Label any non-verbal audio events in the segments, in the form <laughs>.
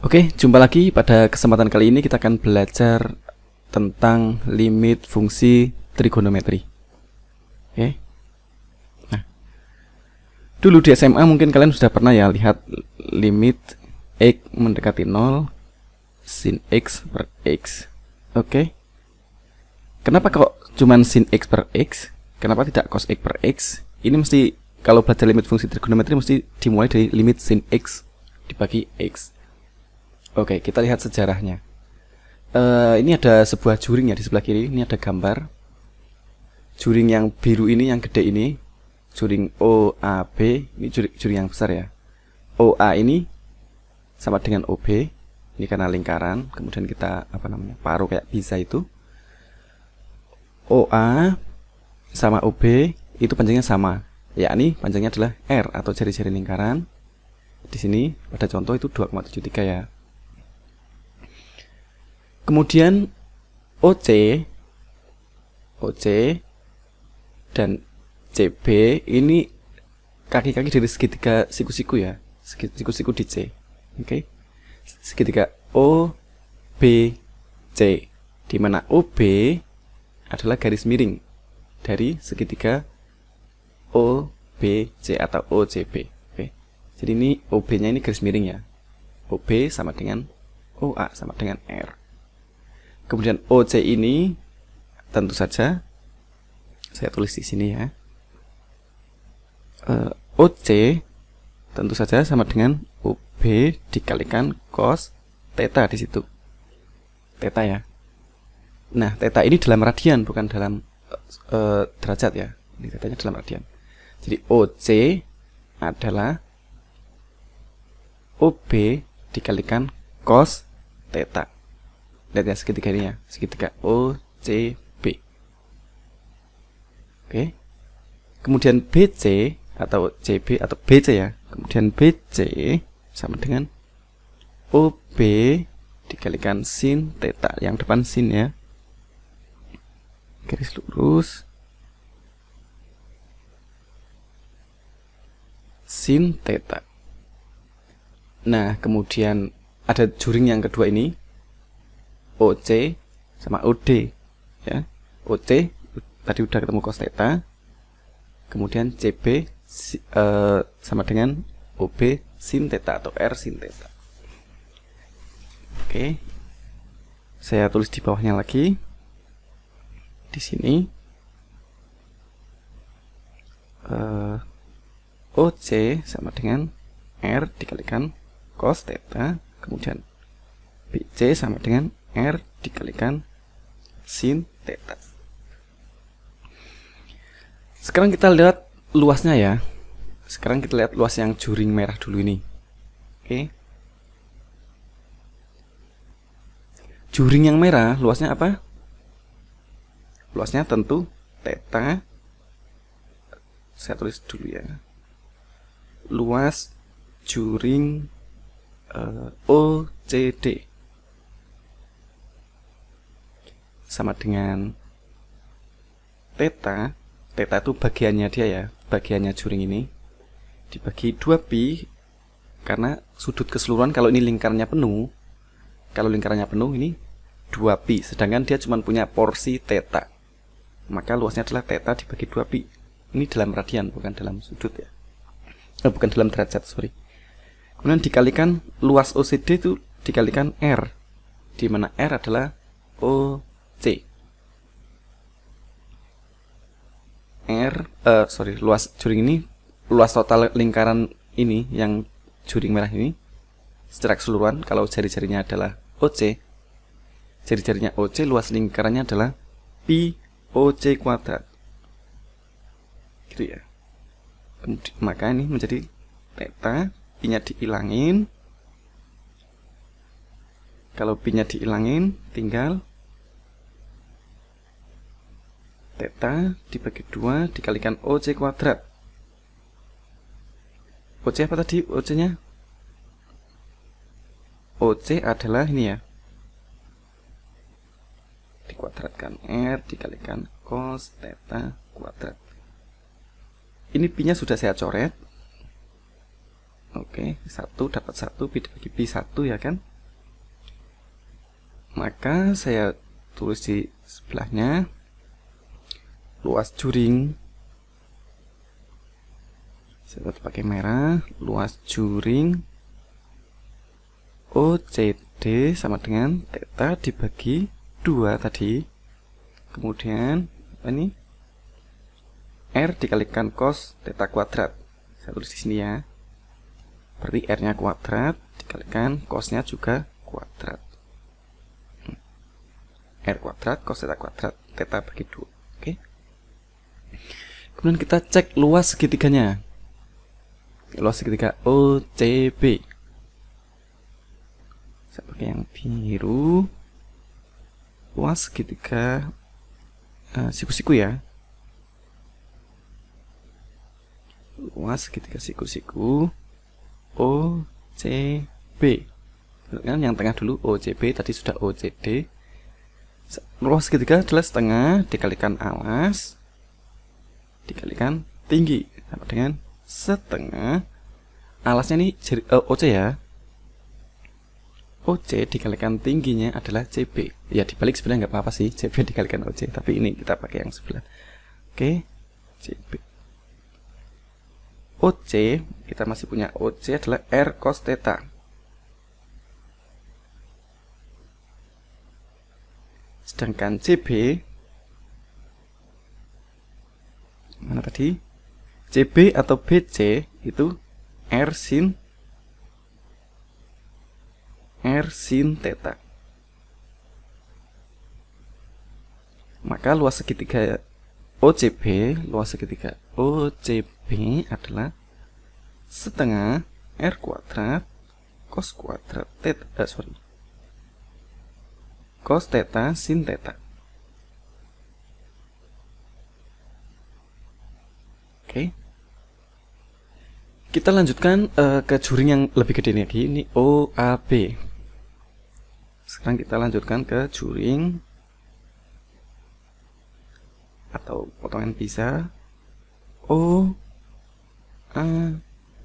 Oke, jumpa lagi pada kesempatan kali ini kita akan belajar tentang limit fungsi trigonometri. Oke. Nah. Dulu di SMA mungkin kalian sudah pernah ya lihat limit x mendekati 0 sin x per x. Oke. Kenapa kok cuma sin x per x? Kenapa tidak cos x per x? Ini mesti kalau belajar limit fungsi trigonometri mesti dimulai dari limit sin x dibagi x. Oke, kita lihat sejarahnya. Uh, ini ada sebuah juring ya di sebelah kiri. Ini ada gambar. Juring yang biru ini, yang gede ini. Juring OAB. Ini juring, juring yang besar ya. OA ini sama dengan OB. Ini karena lingkaran. Kemudian kita, apa namanya, paruh kayak bisa itu. OA sama OB itu panjangnya sama. Ya ini panjangnya adalah R atau jari-jari lingkaran. Di sini pada contoh itu 2,73 ya. Kemudian OC OC dan CB ini kaki-kaki dari segitiga siku-siku ya. Siku-siku di C. Oke. Okay? Segitiga O B C di mana OB adalah garis miring dari segitiga OBC atau OCB. Oke. Jadi ini OB-nya ini garis miring ya. OB sama dengan OA sama dengan R. Kemudian OC ini tentu saja saya tulis di sini ya. Uh, eh, OC tentu saja sama dengan UB dikalikan cos theta di situ. Theta ya. Nah, theta ini dalam radian bukan dalam uh, derajat ya. Ini thetanya dalam radian. Jadi OC adalah OB dikalikan cos theta lihat ya segitiga ini ya segitiga OCB oke kemudian BC atau CB atau BC ya kemudian BC sama dengan OB dikalikan sin theta yang depan sin ya garis lurus sin theta nah kemudian ada juring yang kedua ini OC sama OD ya. OC tadi udah ketemu cos theta. Kemudian CB uh, e, sama dengan OB sin theta atau R sin theta. Oke. Saya tulis di bawahnya lagi. Di sini uh, e, OC sama dengan R dikalikan cos theta kemudian BC sama dengan R dikalikan sin theta. Sekarang kita lihat luasnya ya. Sekarang kita lihat luas yang juring merah dulu ini. Oke. Juring yang merah luasnya apa? Luasnya tentu theta. Saya tulis dulu ya. Luas juring uh, eh, OCD. sama dengan theta theta itu bagiannya dia ya bagiannya juring ini dibagi 2pi karena sudut keseluruhan kalau ini lingkarnya penuh kalau lingkarannya penuh ini 2pi sedangkan dia cuma punya porsi theta maka luasnya adalah theta dibagi 2pi ini dalam radian bukan dalam sudut ya eh, bukan dalam derajat sorry kemudian dikalikan luas OCD itu dikalikan R di mana R adalah O C. R, uh, sorry, luas juring ini, luas total lingkaran ini yang juring merah ini secara keseluruhan kalau jari-jarinya adalah OC, jari-jarinya OC luas lingkarannya adalah pi OC kuadrat. Gitu ya. Maka ini menjadi peta, pi-nya dihilangin. Kalau pi-nya dihilangin, tinggal Teta dibagi 2 dikalikan OC kuadrat. OC apa tadi OC-nya? OC adalah ini ya. Dikuadratkan R dikalikan cos teta kuadrat. Ini pi-nya sudah saya coret. Oke, 1 dapat 1 pi dibagi pi 1 ya kan? Maka saya tulis di sebelahnya luas juring saya pakai merah luas juring OCD sama dengan teta dibagi dua tadi kemudian apa ini R dikalikan cos teta kuadrat saya tulis di sini ya berarti R nya kuadrat dikalikan nya juga kuadrat hmm. R kuadrat cos teta kuadrat teta bagi dua Kemudian kita cek luas segitiganya. Luas segitiga OCB. Saya pakai yang biru. Luas segitiga eh, siku-siku uh, ya. Luas segitiga siku-siku OCB. Kan yang tengah dulu OCB tadi sudah OCD. Luas segitiga adalah setengah dikalikan alas dikalikan tinggi sama dengan setengah alasnya ini jari, uh, eh, OC ya OC dikalikan tingginya adalah CB ya dibalik sebenarnya nggak apa-apa sih CB dikalikan OC tapi ini kita pakai yang sebelah oke CB OC kita masih punya OC adalah R cos theta sedangkan CB mana tadi CB atau BC itu R sin R sin theta maka luas segitiga OCB luas segitiga OCB adalah setengah R kuadrat cos kuadrat theta eh, sorry cos theta sin theta Kita lanjutkan uh, ke juring yang lebih gede lagi, ini OAB. Sekarang kita lanjutkan ke juring atau potongan pisah O A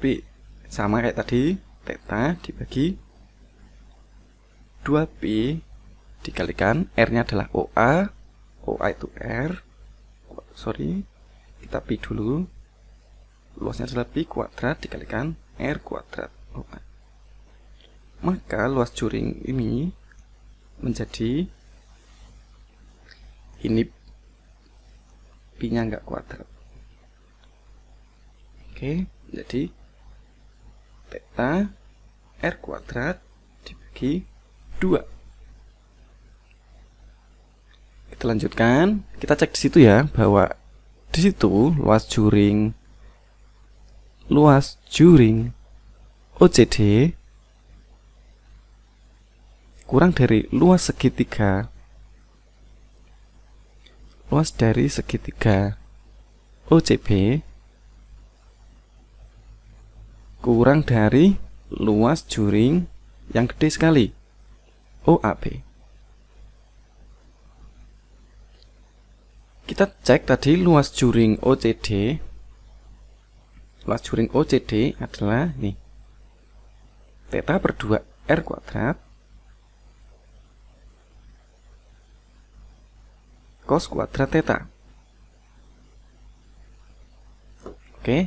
B sama kayak tadi teta dibagi 2P dikalikan R-nya adalah OA OA itu R sorry kita P dulu luasnya adalah pi kuadrat dikalikan r kuadrat. Oh, eh. Maka luas juring ini menjadi ini pi-nya nggak kuadrat. Oke, jadi theta r kuadrat dibagi 2 kita lanjutkan kita cek di situ ya bahwa di situ luas juring luas juring OCD kurang dari luas segitiga luas dari segitiga OCB kurang dari luas juring yang gede sekali OAB kita cek tadi luas juring OCD luas juring OCD adalah ini teta per 2 R kuadrat cos kuadrat theta oke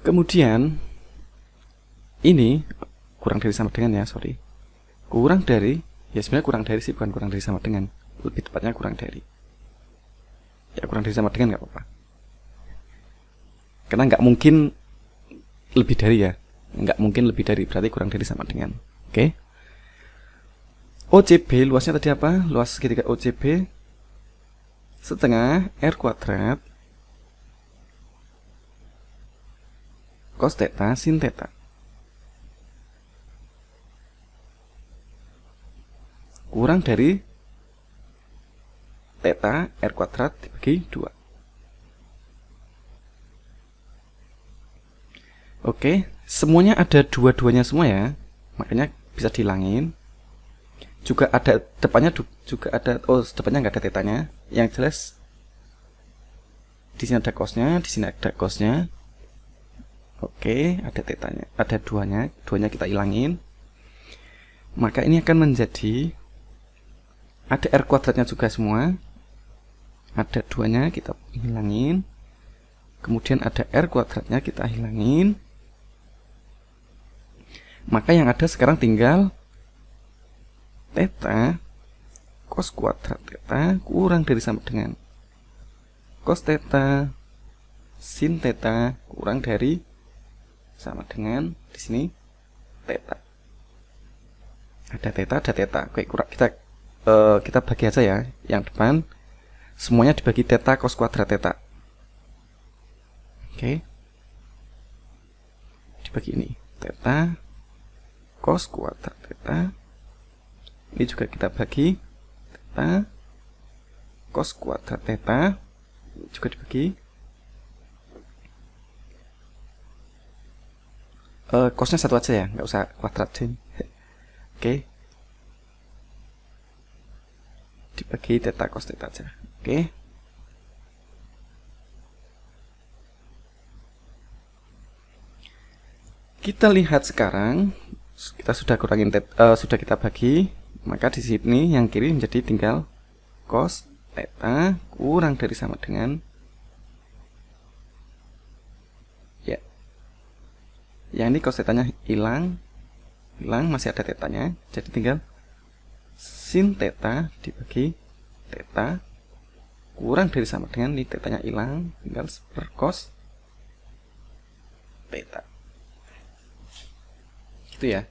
kemudian ini kurang dari sama dengan ya sorry kurang dari ya sebenarnya kurang dari sih bukan kurang dari sama dengan lebih tepatnya kurang dari ya kurang dari sama dengan nggak apa-apa karena nggak mungkin lebih dari ya nggak mungkin lebih dari berarti kurang dari sama dengan oke okay? OCB luasnya tadi apa luas segitiga OCB setengah R kuadrat cos theta sin theta kurang dari theta R kuadrat dibagi 2 Oke, semuanya ada dua-duanya semua ya. Makanya bisa dihilangin. Juga ada depannya juga ada oh depannya nggak ada tetanya. Yang jelas di sini ada kosnya, di sini ada kosnya. Oke, ada tetanya, ada duanya, duanya kita hilangin. Maka ini akan menjadi ada r kuadratnya juga semua. Ada duanya kita hilangin. Kemudian ada r kuadratnya kita hilangin. Maka yang ada sekarang tinggal theta cos kuadrat theta kurang dari sama dengan cos theta sin theta kurang dari sama dengan di sini theta. Ada theta, ada theta. Oke, kurang kita uh, kita bagi aja ya yang depan semuanya dibagi theta cos kuadrat theta. Oke. Dibagi ini, theta cos kuadrat theta ini juga kita bagi theta cos kuadrat theta ini juga dibagi uh, eh, cosnya satu aja ya nggak usah kuadrat <laughs> oke okay. dibagi theta cos theta aja oke okay. kita lihat sekarang kita sudah kurangin tet, uh, sudah kita bagi maka di sini yang kiri menjadi tinggal cos theta kurang dari sama dengan ya yang ini cos tetanya hilang hilang masih ada tetanya jadi tinggal sin theta dibagi theta kurang dari sama dengan ini tetanya hilang tinggal per cos theta Gitu ya.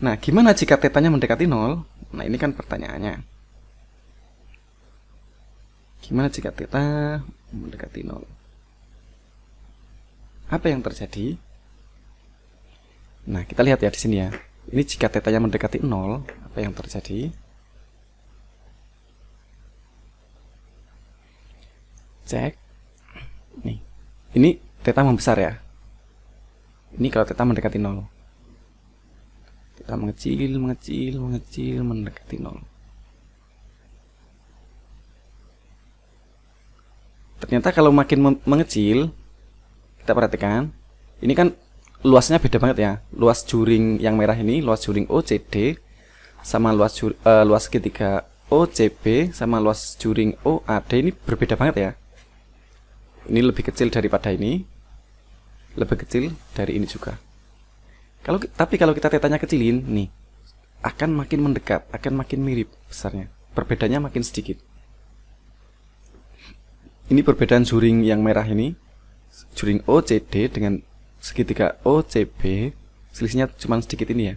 Nah, gimana jika tetanya mendekati nol? Nah, ini kan pertanyaannya. Gimana jika teta mendekati nol? Apa yang terjadi? Nah, kita lihat ya di sini ya. Ini jika tetanya mendekati nol, apa yang terjadi? Cek. Nih. Ini teta membesar ya. Ini kalau teta mendekati nol kita mengecil mengecil mengecil mendekati nol ternyata kalau makin mengecil kita perhatikan ini kan luasnya beda banget ya luas juring yang merah ini luas juring OCD sama luas juri, uh, eh, luas ketiga OCB sama luas juring OAD ini berbeda banget ya ini lebih kecil daripada ini lebih kecil dari ini juga kalau tapi kalau kita tetanya kecilin nih akan makin mendekat, akan makin mirip besarnya. Perbedaannya makin sedikit. Ini perbedaan juring yang merah ini, juring OCD dengan segitiga OCB, selisihnya cuma sedikit ini ya.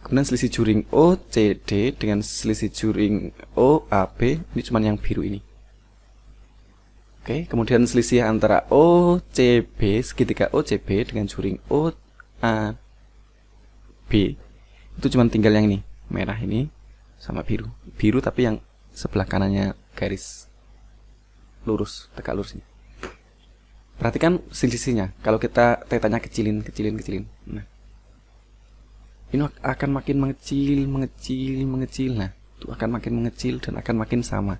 Kemudian selisih juring OCD dengan selisih juring OAB ini cuma yang biru ini. Oke, kemudian selisih antara OCB, segitiga OCB dengan juring OAB itu cuma tinggal yang ini, merah ini sama biru. Biru tapi yang sebelah kanannya garis lurus, tegak lurusnya Perhatikan selisihnya. Kalau kita tetanya kecilin, kecilin, kecilin. Nah. Ini akan makin mengecil, mengecil, mengecil. Nah, itu akan makin mengecil dan akan makin sama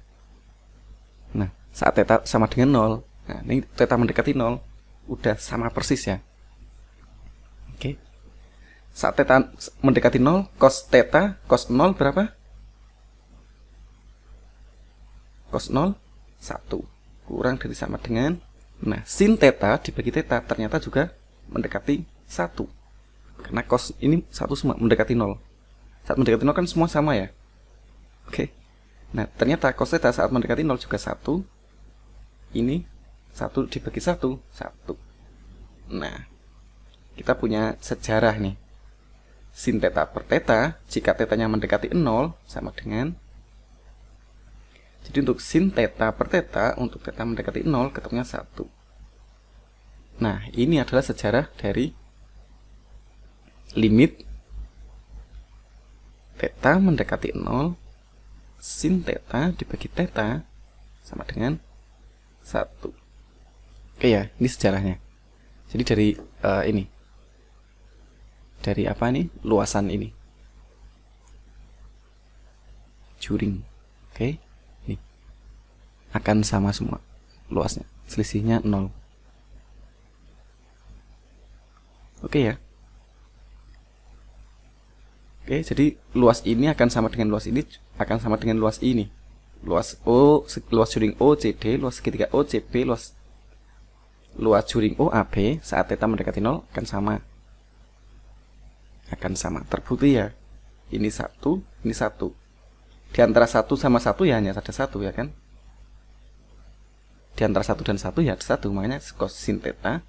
saat teta sama dengan nol nah ini teta mendekati nol udah sama persis ya oke saat teta mendekati nol cos teta cos nol berapa cos nol satu kurang dari sama dengan nah sin teta dibagi teta ternyata juga mendekati satu karena cos ini satu semua mendekati nol saat mendekati nol kan semua sama ya oke nah ternyata cos theta saat mendekati nol juga satu ini satu dibagi satu satu nah kita punya sejarah nih sin teta per teta. jika tetanya mendekati nol sama dengan jadi untuk sin teta per teta untuk teta mendekati nol ketemunya satu. nah ini adalah sejarah dari limit teta mendekati nol sin teta dibagi teta sama dengan satu oke ya ini sejarahnya jadi dari uh, ini dari apa nih luasan ini curing, oke ini akan sama semua luasnya selisihnya nol, oke ya oke jadi luas ini akan sama dengan luas ini akan sama dengan luas ini luas O, luas juring OCD, luas segitiga OCB, luas luas juring OAB saat teta mendekati nol akan sama. Akan sama. Terbukti ya. Ini satu, ini satu. Di antara satu sama satu ya hanya ada satu ya kan? Di antara satu dan satu ya ada satu. Makanya kosin teta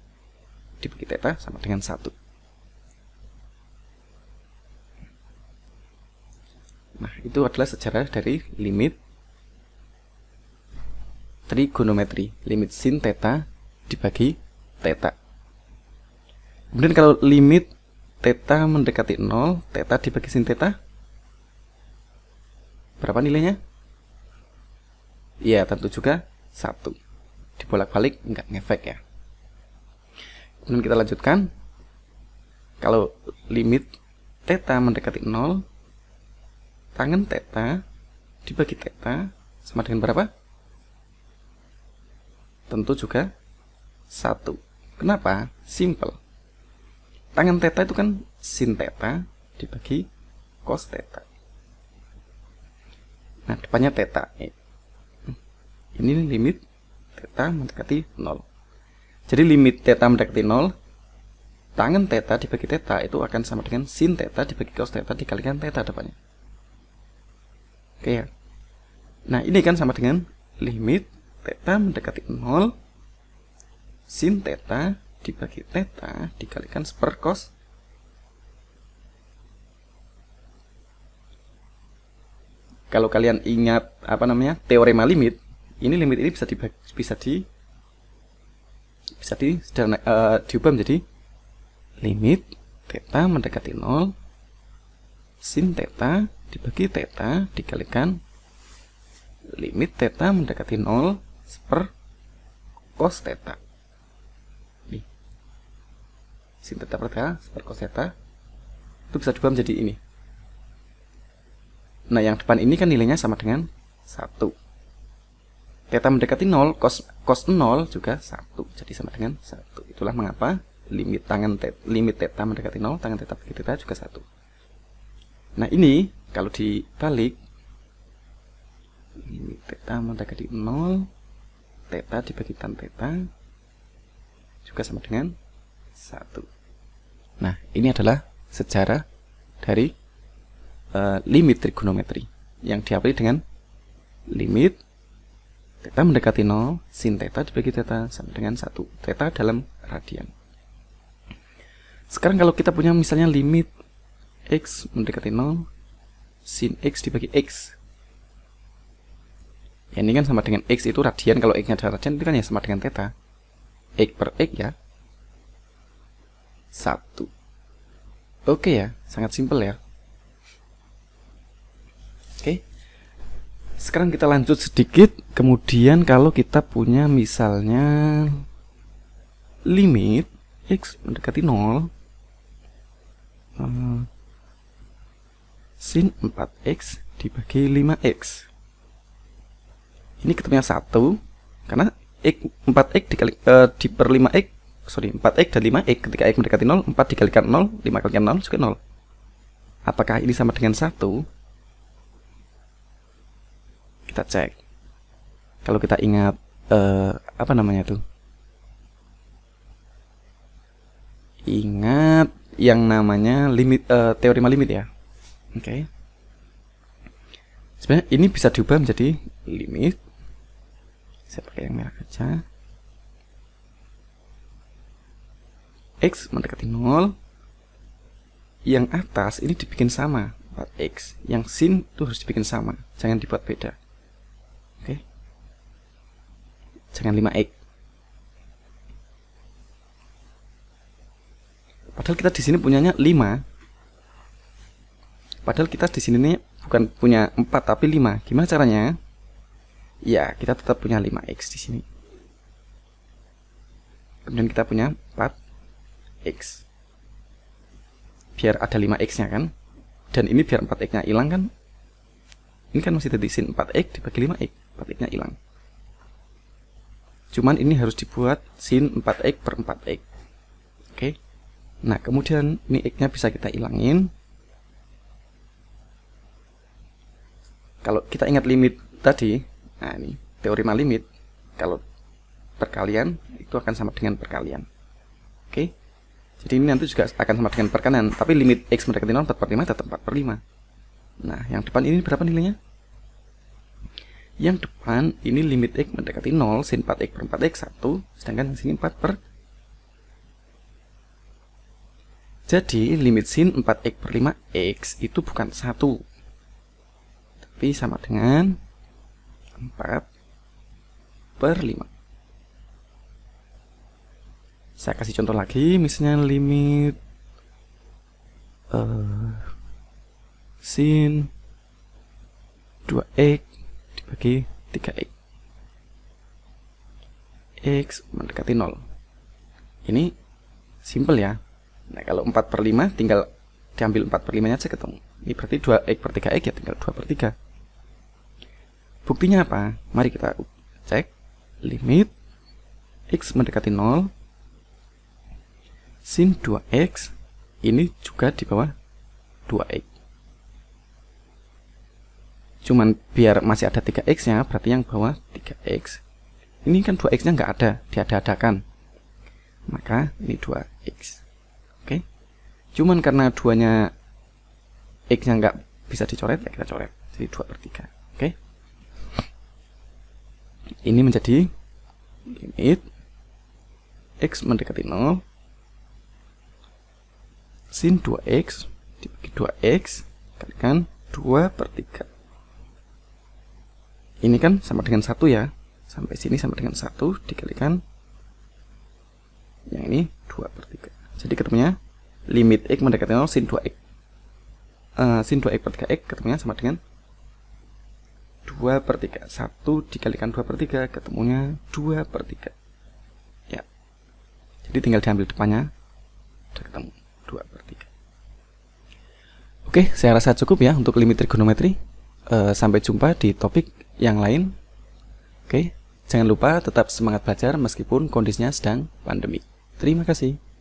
dibagi teta sama dengan satu. Nah, itu adalah sejarah dari limit trigonometri limit sin theta dibagi theta kemudian kalau limit theta mendekati 0 theta dibagi sin theta berapa nilainya ya tentu juga 1. dibolak-balik enggak ngefek ya kemudian kita lanjutkan kalau limit theta mendekati 0 tangan theta dibagi theta sama dengan berapa tentu juga satu. Kenapa? Simple. Tangan teta itu kan sin teta dibagi cos teta. Nah, depannya teta. Eh. Ini limit teta mendekati 0. Jadi limit teta mendekati 0, tangan teta dibagi teta itu akan sama dengan sin teta dibagi cos teta dikalikan teta depannya. Oke ya. Nah, ini kan sama dengan limit Teta mendekati 0. Sin teta dibagi teta dikalikan seper cos kalau kalian ingat apa namanya teorema limit ini limit ini bisa dibagi, bisa di bisa di sederhana, uh, diubah menjadi limit teta mendekati 0 sin teta dibagi teta dikalikan limit teta mendekati 0 per cos theta. Nih. Sin theta per theta, per cos theta. Itu bisa diubah menjadi ini. Nah, yang depan ini kan nilainya sama dengan 1. Theta mendekati 0, cos, cos 0 juga 1. Jadi sama dengan 1. Itulah mengapa limit tangan te, limit theta mendekati 0, tangan theta mendekati theta juga 1. Nah, ini kalau dibalik limit theta mendekati 0 Teta dibagi tan teta juga sama dengan 1. Nah, ini adalah sejarah dari uh, limit trigonometri yang diawali dengan limit Teta mendekati 0, sin teta dibagi teta sama dengan 1. Teta dalam radian. Sekarang kalau kita punya misalnya limit x mendekati 0, sin x dibagi x ini kan sama dengan x itu radian kalau x-nya adalah radian itu kan ya sama dengan theta x per x ya 1 oke ya sangat simpel ya oke sekarang kita lanjut sedikit kemudian kalau kita punya misalnya limit x mendekati 0 eh, sin 4x dibagi 5x ini ketemunya satu karena x 4x dikali uh, eh, di per 5x sorry 4x dan 5x ketika x mendekati 0 4 dikalikan 0 5 kali 0 juga 0 apakah ini sama dengan satu kita cek kalau kita ingat uh, apa namanya itu ingat yang namanya limit uh, eh, teorema limit ya oke okay. sebenarnya ini bisa diubah menjadi limit saya pakai yang merah saja x mendekati 0 yang atas ini dibikin sama 4x yang sin itu harus dibikin sama jangan dibuat beda oke jangan 5x padahal kita di sini punyanya 5 padahal kita di sini bukan punya 4 tapi 5 gimana caranya ya kita tetap punya 5x di sini kemudian kita punya 4x biar ada 5x nya kan dan ini biar 4x nya hilang kan ini kan masih tadi sin 4x dibagi 5x 4x nya hilang cuman ini harus dibuat sin 4x per 4x oke okay? nah kemudian ini x nya bisa kita hilangin kalau kita ingat limit tadi Nah, ini teorema limit. Kalau perkalian itu akan sama dengan perkalian. Oke. Jadi ini nanti juga akan sama dengan perkalian, tapi limit x mendekati 0 4 per 5 tetap 4 per 5. Nah, yang depan ini berapa nilainya? Yang depan ini limit x mendekati 0 sin 4x per 4x 1, sedangkan yang sini 4 per Jadi limit sin 4x per 5x itu bukan 1 Tapi sama dengan 4 per 5. Saya kasih contoh lagi, misalnya limit uh, sin 2x dibagi 3x. X mendekati 0. Ini simple ya. Nah, kalau 4 per 5 tinggal diambil 4 per 5 nya aja ketemu. Ini berarti 2x per 3x ya tinggal 2 per 3. Buktinya apa? Mari kita cek limit x mendekati 0 sin 2x ini juga di bawah 2x cuman biar masih ada 3x nya berarti yang bawah 3x ini kan 2x nya nggak ada diada-adakan maka ini 2x oke okay? cuman karena 2-nya x nya nggak bisa dicoret ya kita coret jadi 2 per 3 oke okay? ini menjadi limit x mendekati 0 sin 2x dibagi 2x kalikan 2 per 3 ini kan sama dengan 1 ya sampai sini sama dengan 1 dikalikan yang ini 2 per 3 jadi ketemunya limit x mendekati 0 sin 2x uh, eh, sin 2x per 3x ketemunya sama dengan 2 per 3 1 dikalikan 2 per 3 ketemunya 2 per 3 ya jadi tinggal diambil depannya sudah ketemu 2 per 3 oke saya rasa cukup ya untuk limit trigonometri e, eh, sampai jumpa di topik yang lain oke jangan lupa tetap semangat belajar meskipun kondisinya sedang pandemi terima kasih